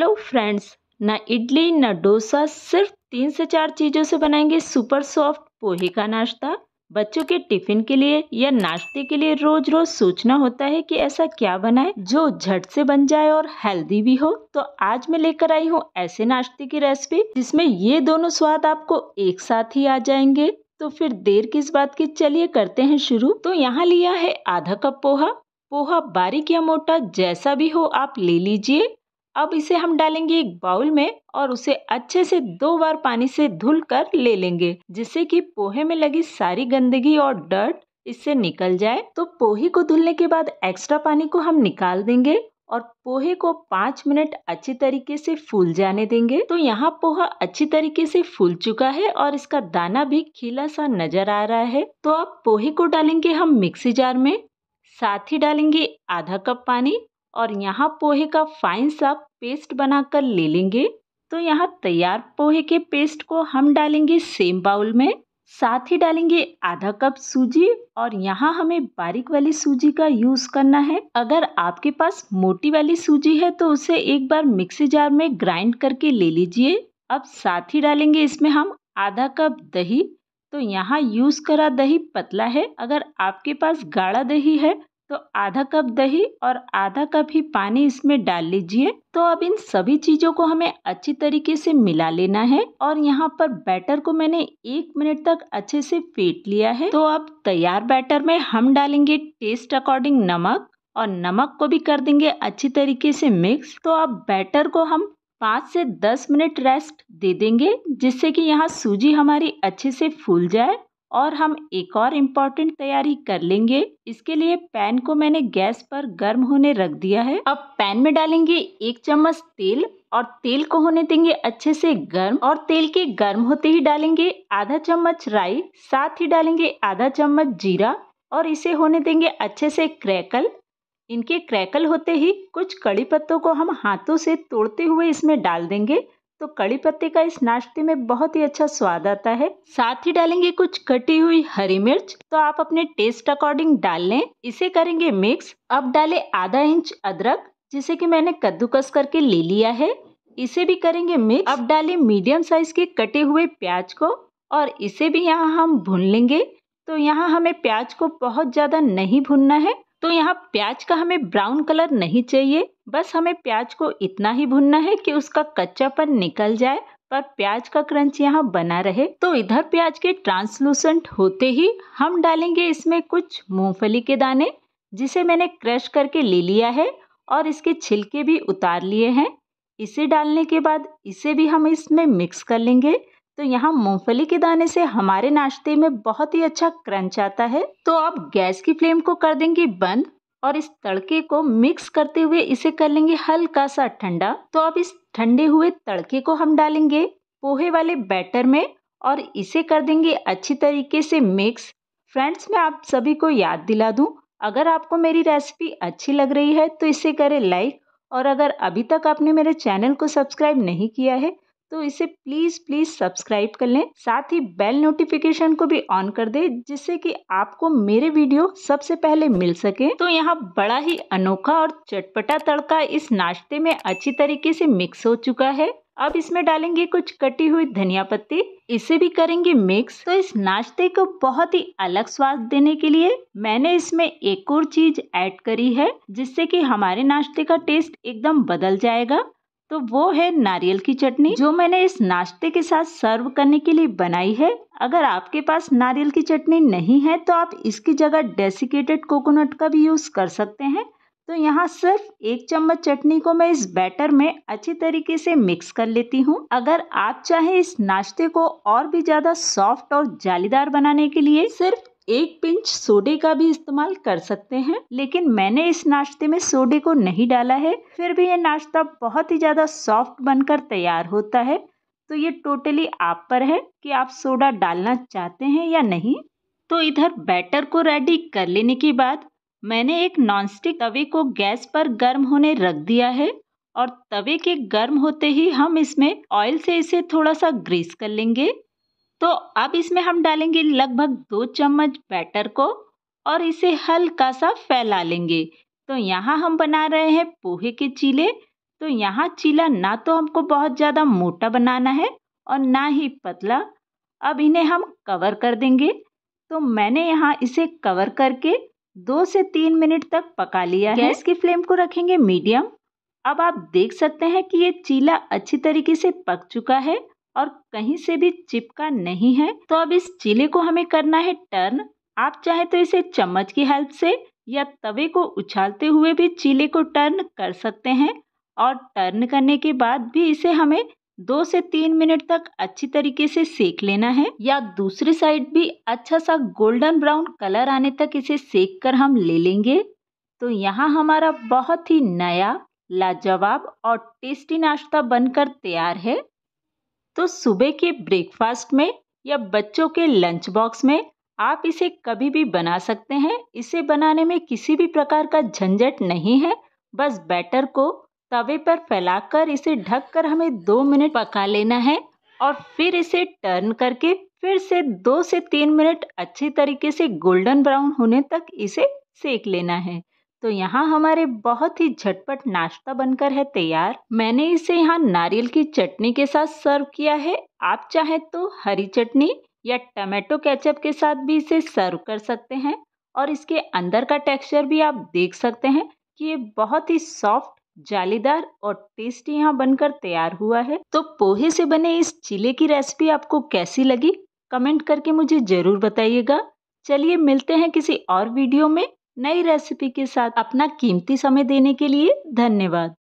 hello friends ना इडली ना डोसा सिर्फ तीन से चार चीज़ों से बनाएंगे सुपर सॉफ्ट पोहे का नाश्ता बच्चों के टिफिन के लिए या नाश्ते के लिए रोज रोज सोचना होता है कि ऐसा क्या बनाए जो झट से बन जाए और हेल्दी भी हो तो आज मैं लेकर आई हूँ ऐसे नाश्ते की रेसिपी जिसमें ये दोनों स्वाद आपको एक साथ ही आ जाएंगे तो फिर देर किस बात की चलिए करते हैं शुरू तो यहाँ लिया है आधा कप पोहा पोहा बारीक या मोटा जैसा भी हो आप ले लीजिए अब इसे हम डालेंगे एक बाउल में और उसे अच्छे से दो बार पानी से धुल कर ले लेंगे जिससे कि पोहे में लगी सारी गंदगी और डर्ट इससे निकल जाए तो पोहे को धुलने के बाद एक्स्ट्रा पानी को हम निकाल देंगे और पोहे को पाँच मिनट अच्छी तरीके से फूल जाने देंगे तो यहाँ पोहा अच्छी तरीके से फूल चुका है और इसका दाना भी खिला सा नजर आ रहा है तो अब पोहे को डालेंगे हम मिक्सी जार में साथ ही डालेंगे आधा कप पानी और यहाँ पोहे का फाइन सा पेस्ट बनाकर ले लेंगे तो यहाँ तैयार पोहे के पेस्ट को हम डालेंगे सेम बाउल में साथ ही डालेंगे आधा कप सूजी और यहाँ हमें बारीक वाली सूजी का यूज़ करना है अगर आपके पास मोटी वाली सूजी है तो उसे एक बार मिक्सी जार में ग्राइंड करके ले लीजिए अब साथ ही डालेंगे इसमें हम आधा कप दही तो यहाँ यूज़ करा दही पतला है अगर आपके पास गाढ़ा दही है तो आधा कप दही और आधा कप ही पानी इसमें डाल लीजिए तो अब इन सभी चीज़ों को हमें अच्छी तरीके से मिला लेना है और यहाँ पर बैटर को मैंने एक मिनट तक अच्छे से फेट लिया है तो अब तैयार बैटर में हम डालेंगे टेस्ट अकॉर्डिंग नमक और नमक को भी कर देंगे अच्छी तरीके से मिक्स तो अब बैटर को हम पाँच से दस मिनट रेस्ट दे देंगे जिससे कि यहाँ सूजी हमारी अच्छे से फूल जाए और हम एक और इम्पॉर्टेंट तैयारी कर लेंगे इसके लिए पैन को मैंने गैस पर गर्म होने रख दिया है अब पैन में डालेंगे एक चम्मच तेल और तेल को होने देंगे अच्छे से गर्म और तेल के गर्म होते ही डालेंगे आधा चम्मच राई साथ ही डालेंगे आधा चम्मच जीरा और इसे होने देंगे अच्छे से क्रैकल इनके क्रैकल होते ही कुछ कड़ी पत्तों को हम हाथों से तोड़ते हुए इसमें डाल देंगे तो कड़ी पत्ते का इस नाश्ते में बहुत ही अच्छा स्वाद आता है साथ ही डालेंगे कुछ कटी हुई हरी मिर्च तो आप अपने टेस्ट अकॉर्डिंग डाल लें इसे करेंगे मिक्स अब डालें आधा इंच अदरक जिसे कि मैंने कद्दूकस करके ले लिया है इसे भी करेंगे मिक्स अब डालें मीडियम साइज के कटे हुए प्याज को और इसे भी यहाँ हम भून लेंगे तो यहाँ हमें प्याज को बहुत ज़्यादा नहीं भूनना है तो यहाँ प्याज का हमें ब्राउन कलर नहीं चाहिए बस हमें प्याज को इतना ही भुनना है कि उसका कच्चापन निकल जाए पर प्याज का क्रंच यहाँ बना रहे तो इधर प्याज के ट्रांसलूसेंट होते ही हम डालेंगे इसमें कुछ मूंगफली के दाने जिसे मैंने क्रश करके ले लिया है और इसके छिलके भी उतार लिए हैं इसे डालने के बाद इसे भी हम इसमें मिक्स कर लेंगे तो यहाँ मूंगफली के दाने से हमारे नाश्ते में बहुत ही अच्छा क्रंच आता है तो आप गैस की फ्लेम को कर देंगे बंद और इस तड़के को मिक्स करते हुए इसे कर लेंगे हल्का सा ठंडा तो अब इस ठंडे हुए तड़के को हम डालेंगे पोहे वाले बैटर में और इसे कर देंगे अच्छी तरीके से मिक्स फ्रेंड्स मैं आप सभी को याद दिला दूं अगर आपको मेरी रेसिपी अच्छी लग रही है तो इसे करें लाइक और अगर अभी तक आपने मेरे चैनल को सब्सक्राइब नहीं किया है तो इसे प्लीज़ प्लीज़ सब्सक्राइब कर लें साथ ही बेल नोटिफिकेशन को भी ऑन कर दें जिससे कि आपको मेरे वीडियो सबसे पहले मिल सके तो यहाँ बड़ा ही अनोखा और चटपटा तड़का इस नाश्ते में अच्छी तरीके से मिक्स हो चुका है अब इसमें डालेंगे कुछ कटी हुई धनिया पत्ती इसे भी करेंगे मिक्स तो इस नाश्ते को बहुत ही अलग स्वाद देने के लिए मैंने इसमें एक और चीज ऐड करी है जिससे कि हमारे नाश्ते का टेस्ट एकदम बदल जाएगा तो वो है नारियल की चटनी जो मैंने इस नाश्ते के साथ सर्व करने के लिए बनाई है अगर आपके पास नारियल की चटनी नहीं है तो आप इसकी जगह डेसिकेटेड कोकोनट का भी यूज़ कर सकते हैं तो यहाँ सिर्फ एक चम्मच चटनी को मैं इस बैटर में अच्छी तरीके से मिक्स कर लेती हूँ अगर आप चाहे इस नाश्ते को और भी ज़्यादा सॉफ्ट और जालीदार बनाने के लिए सिर्फ एक पिंच सोडे का भी इस्तेमाल कर सकते हैं लेकिन मैंने इस नाश्ते में सोडे को नहीं डाला है फिर भी ये नाश्ता बहुत ही ज़्यादा सॉफ्ट बनकर तैयार होता है तो ये टोटली आप पर है कि आप सोडा डालना चाहते हैं या नहीं तो इधर बैटर को रेडी कर लेने के बाद मैंने एक नॉनस्टिक तवे को गैस पर गर्म होने रख दिया है और तवे के गर्म होते ही हम इसमें ऑयल से इसे थोड़ा सा ग्रीस कर लेंगे तो अब इसमें हम डालेंगे लगभग दो चम्मच बैटर को और इसे हल्का सा फैला लेंगे तो यहाँ हम बना रहे हैं पोहे के चीले तो यहाँ चीला ना तो हमको बहुत ज़्यादा मोटा बनाना है और ना ही पतला अब इन्हें हम कवर कर देंगे तो मैंने यहाँ इसे कवर करके दो से तीन मिनट तक पका लिया है गैस की फ्लेम को रखेंगे मीडियम अब आप देख सकते हैं कि ये चीला अच्छी तरीके से पक चुका है और कहीं से भी चिपका नहीं है तो अब इस चिले को हमें करना है टर्न आप चाहे तो इसे चम्मच की हेल्प से या तवे को उछालते हुए भी चिले को टर्न कर सकते हैं और टर्न करने के बाद भी इसे हमें दो से तीन मिनट तक अच्छी तरीके से सेक लेना है या दूसरी साइड भी अच्छा सा गोल्डन ब्राउन कलर आने तक इसे सेक कर हम ले लेंगे तो यहाँ हमारा बहुत ही नया लाजवाब और टेस्टी नाश्ता बनकर तैयार है तो सुबह के ब्रेकफास्ट में या बच्चों के लंच बॉक्स में आप इसे कभी भी बना सकते हैं इसे बनाने में किसी भी प्रकार का झंझट नहीं है बस बैटर को तवे पर फैलाकर इसे ढककर हमें दो मिनट पका लेना है और फिर इसे टर्न करके फिर से दो से तीन मिनट अच्छी तरीके से गोल्डन ब्राउन होने तक इसे सेक लेना है तो यहाँ हमारे बहुत ही झटपट नाश्ता बनकर है तैयार मैंने इसे यहाँ नारियल की चटनी के साथ सर्व किया है आप चाहें तो हरी चटनी या टमाटो केचप के साथ भी इसे सर्व कर सकते हैं और इसके अंदर का टेक्सचर भी आप देख सकते हैं कि ये बहुत ही सॉफ्ट जालीदार और टेस्टी यहाँ बनकर तैयार हुआ है तो पोहे से बने इस चिले की रेसिपी आपको कैसी लगी कमेंट करके मुझे ज़रूर बताइएगा चलिए मिलते हैं किसी और वीडियो में नई रेसिपी के साथ अपना कीमती समय देने के लिए धन्यवाद